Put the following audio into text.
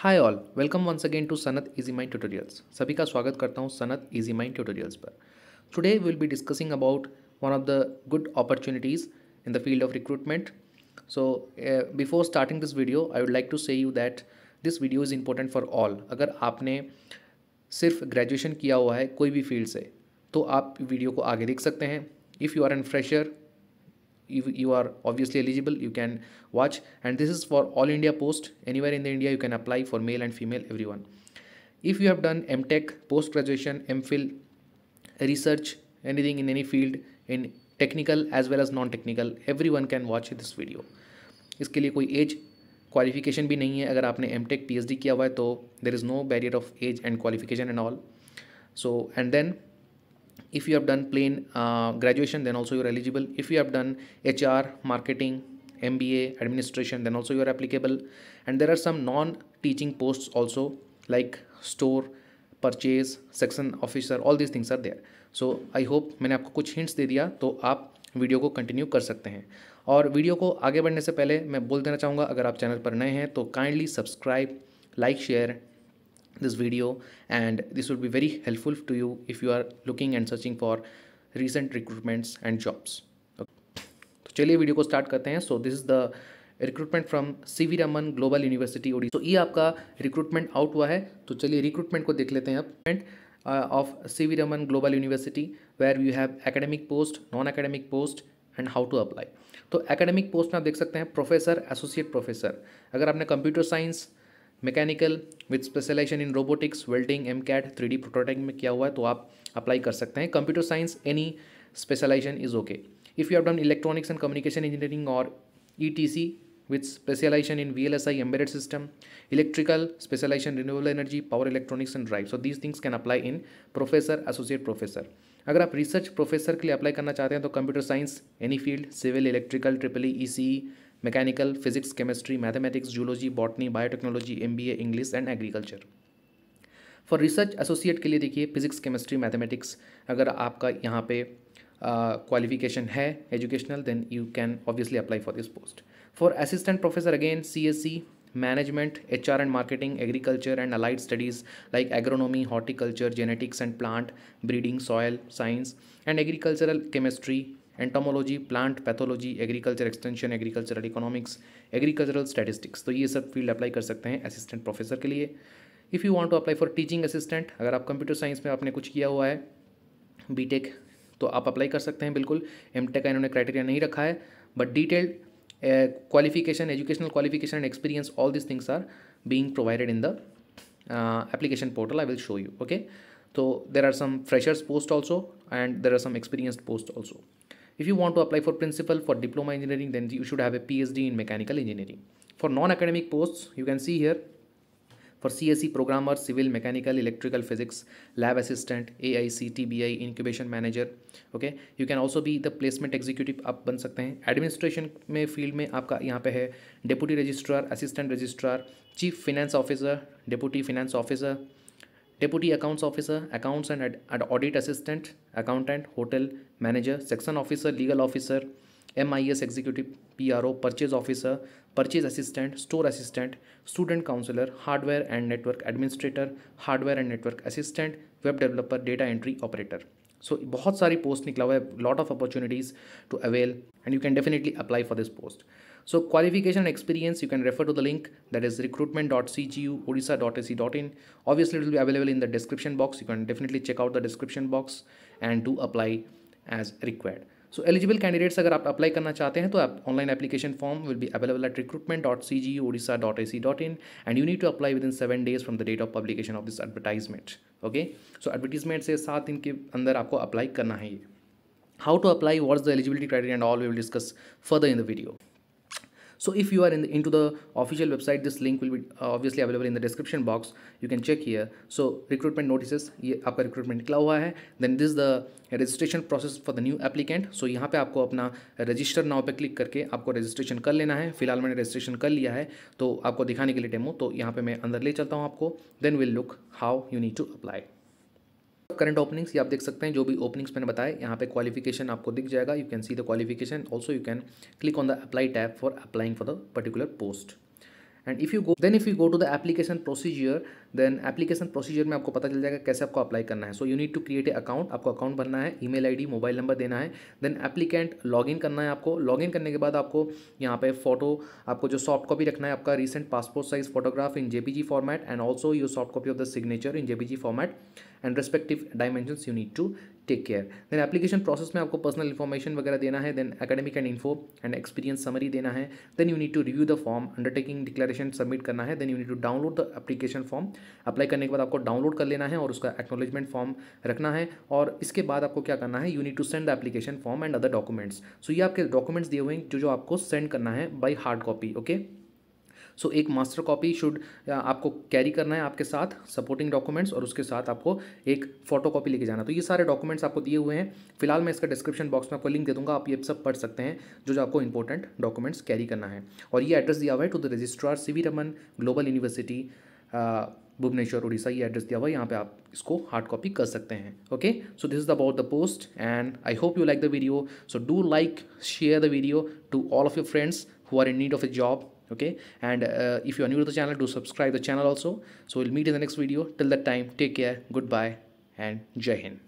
Hi all welcome once again to Sanat easy mind tutorials सभी का स्वागत करता हूँ सनत इजी माइंड ट्यूटोरियल्स पर today will be discussing about one of the good opportunities in the field of recruitment so before starting this video I would like to say you that this video is important for all अगर आपने सिर्फ graduation किया हुआ है कोई भी field से तो आप वीडियो को आगे देख सकते हैं if you are an fresher you, you are obviously eligible you can watch and this is for all india post anywhere in the india you can apply for male and female everyone if you have done mtech post graduation mphil research anything in any field in technical as well as non-technical, everyone can watch this video. Video इसके age qualification age qualification भी नहीं है अगर आपने M tech P H D किया हुआ है तो there is no barrier of age and qualification and all so and then if you have done plain uh, graduation then also you are eligible if you have done hr marketing mba administration then also you are applicable and there are some non teaching posts also like store purchase section officer all these things are there so i hope मैंने आपको कुछ hints दे दिया तो आप video को continue कर सकते हैं और वीडियो को आगे बढ़ने से पहले मैं बोल देना चाहूँगा अगर आप चैनल पर नए हैं तो kindly subscribe like share this video and this would be very helpful to you if you are looking and searching for recent recruitments and jobs तो चलिए वीडियो को स्टार्ट करते हैं so this is the recruitment from C V Raman global university ओडी तो ये आपका recruitment out हुआ है तो चलिए रिक्रूटमेंट को देख लेते हैं अब of C V Raman global university where you have academic post non academic post and how to apply तो एकेडमिक पोस्ट में आप देख सकते हैं प्रोफेसर एसोसिएट प्रोफेसर अगर आपने computer science mechanical with specialization in robotics welding M CAD three D prototype में किया हुआ है तो आप अप्लाई कर सकते हैं computer science any specialization is okay if you have done electronics and communication engineering और E T C with V L S I embed system electrical specialization renewable energy power electronics and drive so these things can apply in professor associate professor अगर आप research professor के लिए apply करना चाहते हैं तो computer science any field civil electrical triple E E C mechanical physics chemistry mathematics zoology botany biotechnology M B A English and agriculture for research associate के लिए देखिए फिजिक्स केमिस्ट्री मैथमेटिक्स अगर आपका यहाँ पे क्वालिफिकेशन uh, है educational then you can obviously apply for this post for assistant professor again C S C management H R and marketing agriculture and allied studies like agronomy horticulture genetics and plant breeding soil science and agricultural chemistry entomology plant pathology agriculture extension agricultural economics agricultural statistics तो ये सब field apply कर सकते हैं assistant professor के लिए if you want to apply for teaching assistant अगर आप कंप्यूटर साइंस में आपने कुछ किया हुआ है बी तो आप अप्लाई कर सकते हैं बिल्कुल एम टेक का इन्होंने क्राइटेरिया नहीं रखा है but detailed qualification educational qualification and experience all this things are being provided in the application portal I will show you okay तो there are some freshers post also and there are some experience post also if you want to apply for principal for diploma engineering then you should have a phd in mechanical engineering for non academic posts you can see here for CSE programmer, civil, mechanical, electrical, physics, lab assistant, AIC, TBI, incubation manager, okay you can also be the placement executive aap ban sakte hain administration mein field mein aapka yahan pe hai deputy registrar assistant registrar chief finance officer deputy finance officer deputy accounts officer accounts and audit assistant accountant hotel manager section officer legal officer M I S executive P R O purchase officer purchase assistant store assistant student counsellor hardware and network administrator hardware and network assistant web developer data entry operator so बहुत सारी post निकला हुआ है lot of opportunities to avail and you can definitely apply for this post So qualification experience, you can refer to the link that is recruitment.cguodisha.ac.in. Obviously, it will be available in the description box. You can definitely check out the description box and to apply as required. So eligible candidates, if you apply, then online application form will be available at recruitment.cguodisha.ac.in and you need to apply within 7 days from the date of publication of this advertisement. Okay, so advertisement says 7 days you have to apply. How to apply, what is the eligibility criteria and all we will discuss further in the video. so if you are in the, into the official website this link will be obviously available in the description box you can check here so recruitment notices ये आपका recruitment निकला हुआ है then this is the registration process for the new applicant so यहाँ पे आपको अपना register now पे क्लिक करके आपको registration कर लेना है फिलहाल मैंने registration कर लिया है तो आपको दिखाने के लिए डेमो तो यहाँ पे मैं अंदर ले चलता हूँ आपको then we'll look how you need to apply current openings ये आप देख सकते हैं जो भी ओपनिंग्स मैंने बताए यहाँ पे क्वालिफिकेशन आपको दिख जाएगा you can see the qualification also you can click on the apply tab for applying for the particular post and if you go then if you go to the application procedure then application procedure में आपको पता चल जाएगा कैसे आपको apply करना है so you need to create a account आपको अकाउंट बनना है ईमेल आईडी मोबाइल नंबर देना है देन एप्लीकेंट लॉगिन करना है आपको लॉगिन करने के बाद आपको यहाँ पे फोटो आपको जो सॉफ्ट कॉपी रखना है आपका recent passport size photograph in JPG format and also your soft copy of the signature in JPG format and respective dimension you need to take care then application process में आपको personal information वगैरह देना है then academic and info and experience summary देना है then you need to review the form undertaking declaration submit करना है then you need to download the application form apply करने के बाद आपको डाउनलोड कर लेना है और उसका एक्नोलेजमेंट फॉर्म रखना है और इसके बाद आपको क्या करना है you need to send the application form and other documents so ये आपके डॉक्यूमेंट्स दिए हुए हैं जो जो आपको सेंड करना है by hard copy okay okay? So एक मास्टर कॉपी शुड आपको कैरी करना है आपके साथ सपोर्टिंग डॉक्यूमेंट्स और उसके साथ आपको एक फोटो कॉपी लेके जाना तो ये सारे डॉक्यूमेंट्स आपको दिए हुए हैं फिलहाल मैं इसका डिस्क्रिप्शन बॉक्स में आपको लिंक दे दूँगा आप ये सब पढ़ सकते हैं जो जो आपको इंपॉर्टेंट डॉक्यूमेंट्स कैरी करना है और ये एड्रेस दिया हुआ है to the registrar C Raman global university Bhubaneswar Orissa ये एड्रेस दिया हुआ है यहाँ पे आप इसको हार्ड कॉपी कर सकते हैं okay so this is about the post and I hope you like the video so do like share the video to all of your friends who are in need of a job okay and uh, if you are new to the channel do subscribe the channel also so we'll meet in the next video till that time take care goodbye and jai hind